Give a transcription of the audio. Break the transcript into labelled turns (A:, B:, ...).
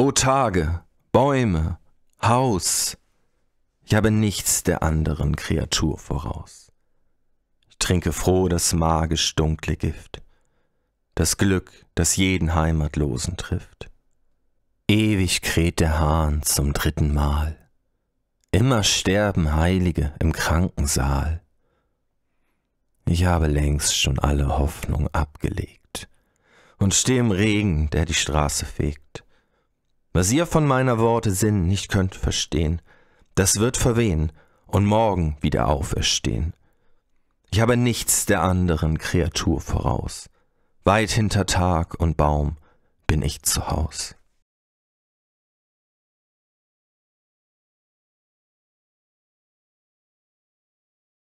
A: O Tage,
B: Bäume, Haus, ich habe nichts der anderen Kreatur voraus. Ich trinke froh das magisch dunkle Gift, das Glück, das jeden Heimatlosen trifft. Ewig kräht der Hahn zum dritten Mal, immer sterben Heilige im Krankensaal. Ich habe längst schon alle Hoffnung abgelegt und stehe im Regen, der die Straße fegt. Was ihr von meiner Worte Sinn nicht könnt verstehen, das wird verwehen und morgen wieder auferstehen. Ich habe nichts der anderen Kreatur voraus. Weit hinter Tag und Baum bin ich zu Haus.